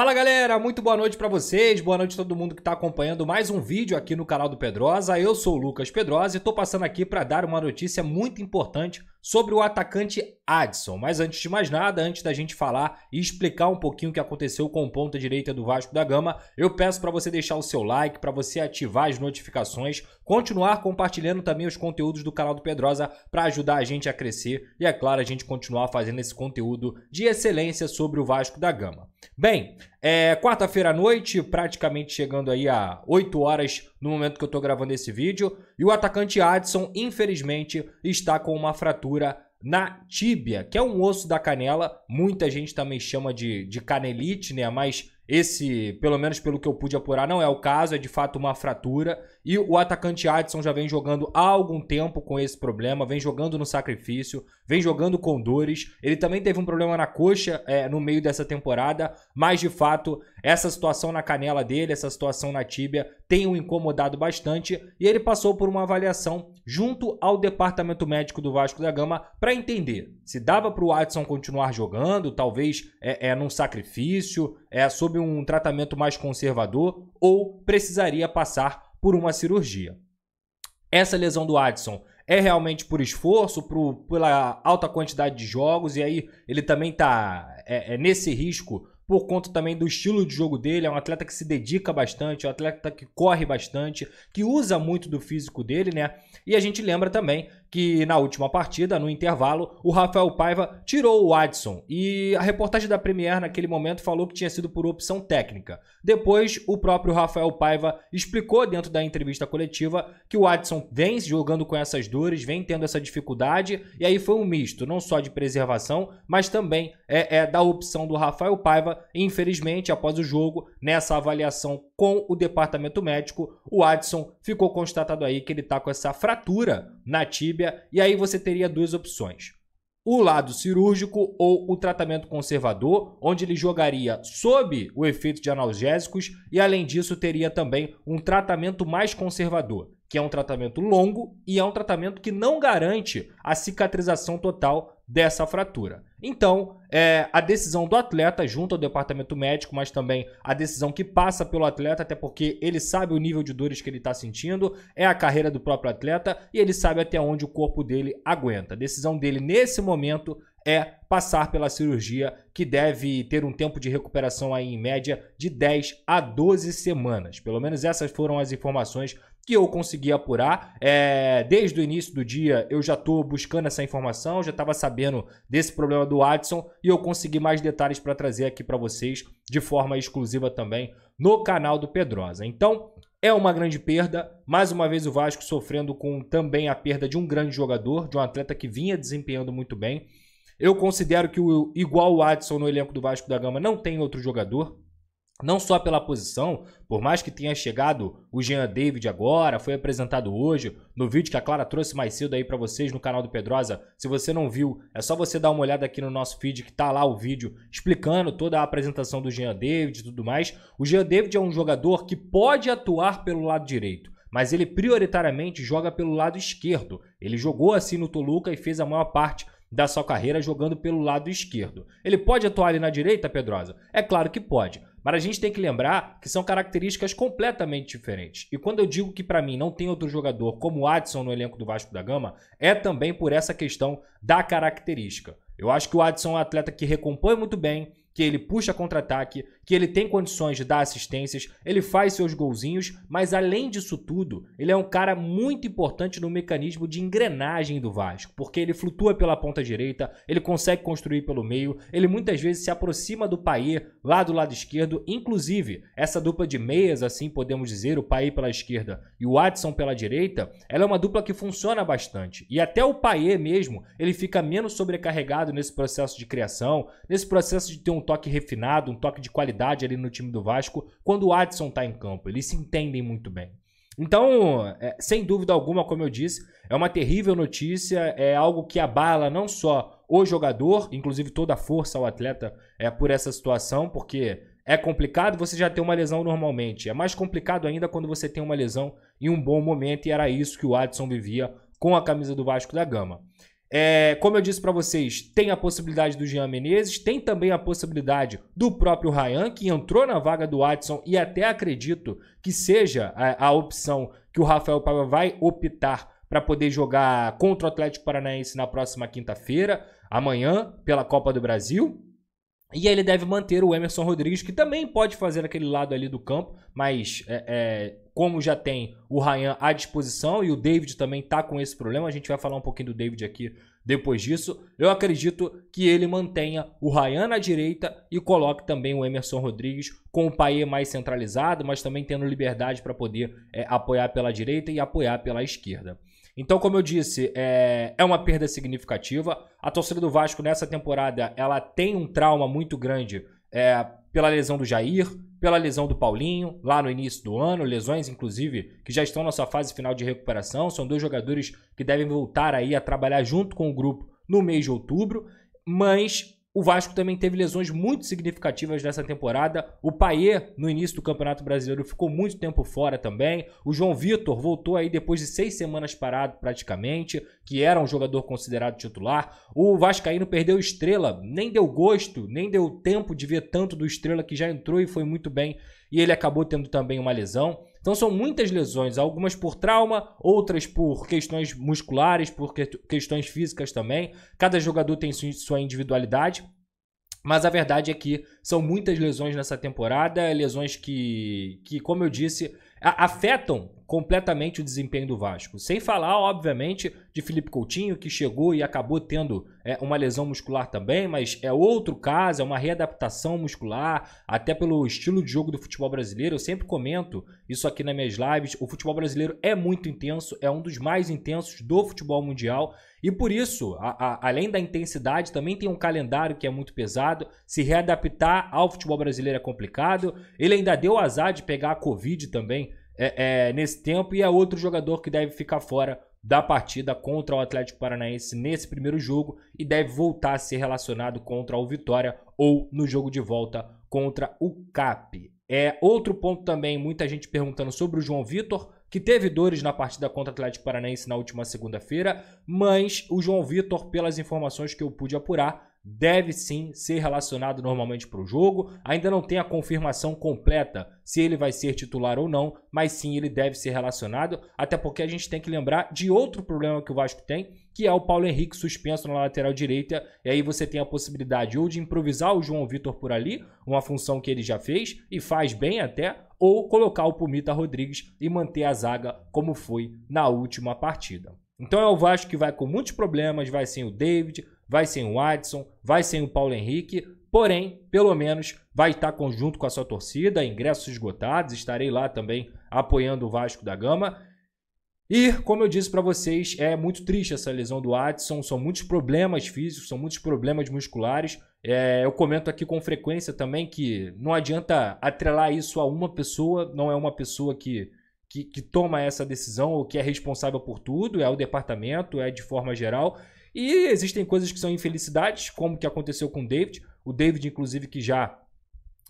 Fala galera, muito boa noite para vocês, boa noite a todo mundo que está acompanhando mais um vídeo aqui no canal do Pedrosa. Eu sou o Lucas Pedrosa e estou passando aqui para dar uma notícia muito importante sobre o atacante Adson. Mas antes de mais nada, antes da gente falar e explicar um pouquinho o que aconteceu com o ponta direita do Vasco da Gama, eu peço para você deixar o seu like, para você ativar as notificações, continuar compartilhando também os conteúdos do canal do Pedrosa para ajudar a gente a crescer e, é claro, a gente continuar fazendo esse conteúdo de excelência sobre o Vasco da Gama. Bem, é, quarta-feira à noite, praticamente chegando aí a 8 horas no momento que eu estou gravando esse vídeo, e o atacante Adson, infelizmente, está com uma fratura na tíbia, que é um osso da canela, muita gente também chama de, de canelite, né? Mas esse, pelo menos pelo que eu pude apurar, não é o caso, é de fato uma fratura. E o atacante Adson já vem jogando há algum tempo com esse problema, vem jogando no sacrifício, vem jogando com dores. Ele também teve um problema na coxa é, no meio dessa temporada, mas de fato essa situação na canela dele, essa situação na tíbia, tem o incomodado bastante e ele passou por uma avaliação junto ao departamento médico do Vasco da Gama para entender se dava para o Watson continuar jogando, talvez é, é num sacrifício, é sob um tratamento mais conservador ou precisaria passar por uma cirurgia. Essa lesão do Watson é realmente por esforço, por, pela alta quantidade de jogos, e aí ele também está é, é nesse risco por conta também do estilo de jogo dele. É um atleta que se dedica bastante, é um atleta que corre bastante, que usa muito do físico dele, né? E a gente lembra também que na última partida, no intervalo, o Rafael Paiva tirou o Adson e a reportagem da Premier naquele momento falou que tinha sido por opção técnica. Depois, o próprio Rafael Paiva explicou dentro da entrevista coletiva que o Adson vem jogando com essas dores, vem tendo essa dificuldade e aí foi um misto, não só de preservação, mas também é, é da opção do Rafael Paiva. Infelizmente, após o jogo, nessa avaliação com o departamento médico, o Adson ficou constatado aí que ele está com essa fratura na tíbia, e aí você teria duas opções. O lado cirúrgico ou o tratamento conservador, onde ele jogaria sob o efeito de analgésicos e, além disso, teria também um tratamento mais conservador que é um tratamento longo e é um tratamento que não garante a cicatrização total dessa fratura. Então, é, a decisão do atleta, junto ao departamento médico, mas também a decisão que passa pelo atleta, até porque ele sabe o nível de dores que ele está sentindo, é a carreira do próprio atleta e ele sabe até onde o corpo dele aguenta. A decisão dele nesse momento é passar pela cirurgia, que deve ter um tempo de recuperação aí em média de 10 a 12 semanas. Pelo menos essas foram as informações que eu consegui apurar. É, desde o início do dia eu já estou buscando essa informação, já estava sabendo desse problema do Watson e eu consegui mais detalhes para trazer aqui para vocês de forma exclusiva também no canal do Pedrosa. Então é uma grande perda, mais uma vez o Vasco sofrendo com também a perda de um grande jogador, de um atleta que vinha desempenhando muito bem. Eu considero que o igual o Watson no elenco do Vasco da Gama não tem outro jogador não só pela posição, por mais que tenha chegado o Jean David agora, foi apresentado hoje no vídeo que a Clara trouxe mais cedo aí para vocês no canal do Pedrosa. Se você não viu, é só você dar uma olhada aqui no nosso feed que tá lá o vídeo explicando toda a apresentação do Jean David e tudo mais. O Jean David é um jogador que pode atuar pelo lado direito mas ele prioritariamente joga pelo lado esquerdo. Ele jogou assim no Toluca e fez a maior parte da sua carreira jogando pelo lado esquerdo. Ele pode atuar ali na direita, Pedrosa? É claro que pode, mas a gente tem que lembrar que são características completamente diferentes. E quando eu digo que para mim não tem outro jogador como o Adson no elenco do Vasco da Gama, é também por essa questão da característica. Eu acho que o Adson é um atleta que recompõe muito bem, que ele puxa contra-ataque, que ele tem condições de dar assistências, ele faz seus golzinhos, mas além disso tudo, ele é um cara muito importante no mecanismo de engrenagem do Vasco, porque ele flutua pela ponta direita, ele consegue construir pelo meio, ele muitas vezes se aproxima do Paier lá do lado esquerdo, inclusive essa dupla de meias, assim podemos dizer, o Paier pela esquerda e o Watson pela direita, ela é uma dupla que funciona bastante. E até o Paier mesmo, ele fica menos sobrecarregado nesse processo de criação, nesse processo de ter um toque refinado, um toque de qualidade ali no time do Vasco quando o Adson está em campo. Eles se entendem muito bem. Então, é, sem dúvida alguma, como eu disse, é uma terrível notícia, é algo que abala não só o jogador, inclusive toda a força ao atleta é, por essa situação, porque é complicado você já ter uma lesão normalmente. É mais complicado ainda quando você tem uma lesão em um bom momento, e era isso que o Adson vivia com a camisa do Vasco da Gama. É, como eu disse para vocês, tem a possibilidade do Jean Menezes, tem também a possibilidade do próprio Ryan, que entrou na vaga do Watson e até acredito que seja a, a opção que o Rafael Paiva vai optar para poder jogar contra o Atlético Paranaense na próxima quinta-feira, amanhã, pela Copa do Brasil. E ele deve manter o Emerson Rodrigues, que também pode fazer aquele lado ali do campo, mas é, é, como já tem o Ryan à disposição e o David também está com esse problema, a gente vai falar um pouquinho do David aqui depois disso, eu acredito que ele mantenha o Ryan na direita e coloque também o Emerson Rodrigues com o Paê mais centralizado, mas também tendo liberdade para poder é, apoiar pela direita e apoiar pela esquerda. Então, como eu disse, é, é uma perda significativa. A torcida do Vasco nessa temporada ela tem um trauma muito grande é, pela lesão do Jair, pela lesão do Paulinho, lá no início do ano, lesões inclusive que já estão na sua fase final de recuperação, são dois jogadores que devem voltar aí a trabalhar junto com o grupo no mês de outubro, mas o Vasco também teve lesões muito significativas nessa temporada. O Paier, no início do Campeonato Brasileiro, ficou muito tempo fora também. O João Vitor voltou aí depois de seis semanas parado praticamente, que era um jogador considerado titular. O Vascaíno perdeu estrela, nem deu gosto, nem deu tempo de ver tanto do estrela que já entrou e foi muito bem. E ele acabou tendo também uma lesão. Então são muitas lesões, algumas por trauma, outras por questões musculares, por que questões físicas também. Cada jogador tem sua individualidade. Mas a verdade é que são muitas lesões nessa temporada, lesões que, que como eu disse, afetam completamente o desempenho do Vasco. Sem falar, obviamente, de Felipe Coutinho, que chegou e acabou tendo é, uma lesão muscular também, mas é outro caso, é uma readaptação muscular, até pelo estilo de jogo do futebol brasileiro. Eu sempre comento isso aqui nas minhas lives. O futebol brasileiro é muito intenso, é um dos mais intensos do futebol mundial. E por isso, a, a, além da intensidade, também tem um calendário que é muito pesado. Se readaptar ao futebol brasileiro é complicado. Ele ainda deu azar de pegar a Covid também é, é, nesse tempo e é outro jogador que deve ficar fora da partida contra o Atlético Paranaense nesse primeiro jogo e deve voltar a ser relacionado contra o Vitória ou no jogo de volta contra o CAP. É outro ponto também, muita gente perguntando sobre o João Vitor, que teve dores na partida contra o Atlético Paranaense na última segunda-feira, mas o João Vitor, pelas informações que eu pude apurar, deve sim ser relacionado normalmente para o jogo. Ainda não tem a confirmação completa se ele vai ser titular ou não, mas sim ele deve ser relacionado, até porque a gente tem que lembrar de outro problema que o Vasco tem, que é o Paulo Henrique suspenso na lateral direita, e aí você tem a possibilidade ou de improvisar o João Vitor por ali, uma função que ele já fez e faz bem até, ou colocar o Pumita Rodrigues e manter a zaga como foi na última partida. Então é o Vasco que vai com muitos problemas, vai sem o David, vai sem o Watson, vai sem o Paulo Henrique, porém, pelo menos vai estar conjunto com a sua torcida, ingressos esgotados, estarei lá também apoiando o Vasco da Gama. E, como eu disse para vocês, é muito triste essa lesão do Watson, são muitos problemas físicos, são muitos problemas musculares. É, eu comento aqui com frequência também que não adianta atrelar isso a uma pessoa, não é uma pessoa que, que, que toma essa decisão ou que é responsável por tudo, é o departamento, é de forma geral. E existem coisas que são infelicidades, como que aconteceu com o David. O David, inclusive, que já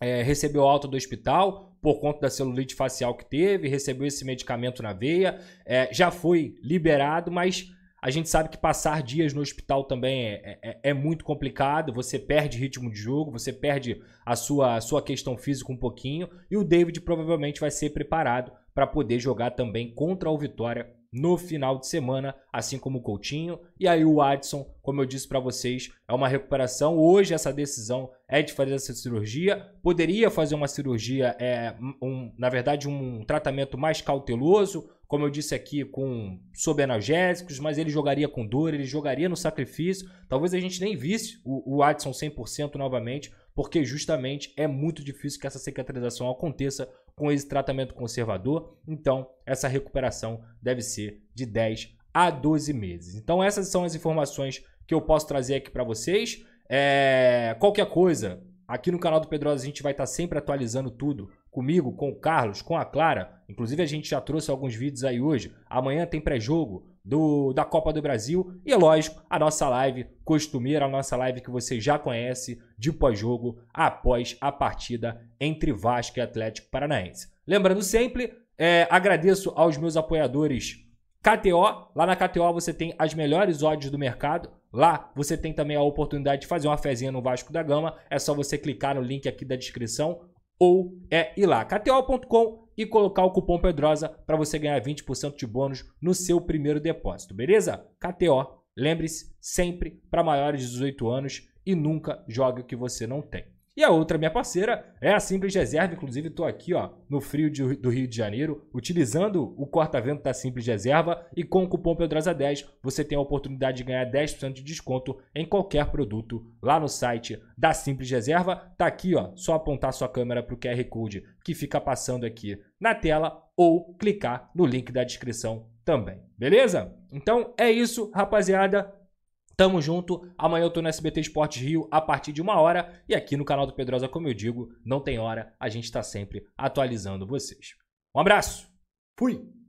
é, recebeu alta do hospital por conta da celulite facial que teve, recebeu esse medicamento na veia, é, já foi liberado, mas a gente sabe que passar dias no hospital também é, é, é, é muito complicado, você perde ritmo de jogo, você perde a sua, a sua questão física um pouquinho, e o David provavelmente vai ser preparado para poder jogar também contra o Vitória no final de semana, assim como o Coutinho. E aí o Watson, como eu disse para vocês, é uma recuperação. Hoje essa decisão é de fazer essa cirurgia. Poderia fazer uma cirurgia, é, um, na verdade, um tratamento mais cauteloso, como eu disse aqui, com sob analgésicos, mas ele jogaria com dor, ele jogaria no sacrifício. Talvez a gente nem visse o, o Watson 100% novamente, porque justamente é muito difícil que essa cicatrização aconteça com esse tratamento conservador. Então, essa recuperação deve ser de 10 a 12 meses. Então, essas são as informações que eu posso trazer aqui para vocês. É... Qualquer coisa, aqui no canal do Pedrosa a gente vai estar tá sempre atualizando tudo comigo, com o Carlos, com a Clara. Inclusive a gente já trouxe alguns vídeos aí hoje. Amanhã tem pré-jogo do da Copa do Brasil e lógico, a nossa live costumeira, a nossa live que você já conhece de pós-jogo após a partida entre Vasco e Atlético Paranaense. Lembrando sempre, é, agradeço aos meus apoiadores KTO, lá na KTO você tem as melhores odds do mercado. Lá você tem também a oportunidade de fazer uma fezinha no Vasco da Gama. É só você clicar no link aqui da descrição ou é ir lá, kto.com e colocar o cupom Pedrosa para você ganhar 20% de bônus no seu primeiro depósito, beleza? KTO, lembre-se, sempre para maiores de 18 anos e nunca jogue o que você não tem. E a outra, minha parceira, é a Simples Reserva. Inclusive, estou aqui ó, no frio de, do Rio de Janeiro, utilizando o corta-vento da Simples Reserva. E com o cupom Pedrosa10, você tem a oportunidade de ganhar 10% de desconto em qualquer produto lá no site da Simples Reserva. Tá aqui, ó, só apontar sua câmera para o QR Code que fica passando aqui na tela ou clicar no link da descrição também. Beleza? Então é isso, rapaziada. Tamo junto. Amanhã eu tô no SBT Esportes Rio a partir de uma hora. E aqui no canal do Pedrosa, como eu digo, não tem hora. A gente está sempre atualizando vocês. Um abraço. Fui!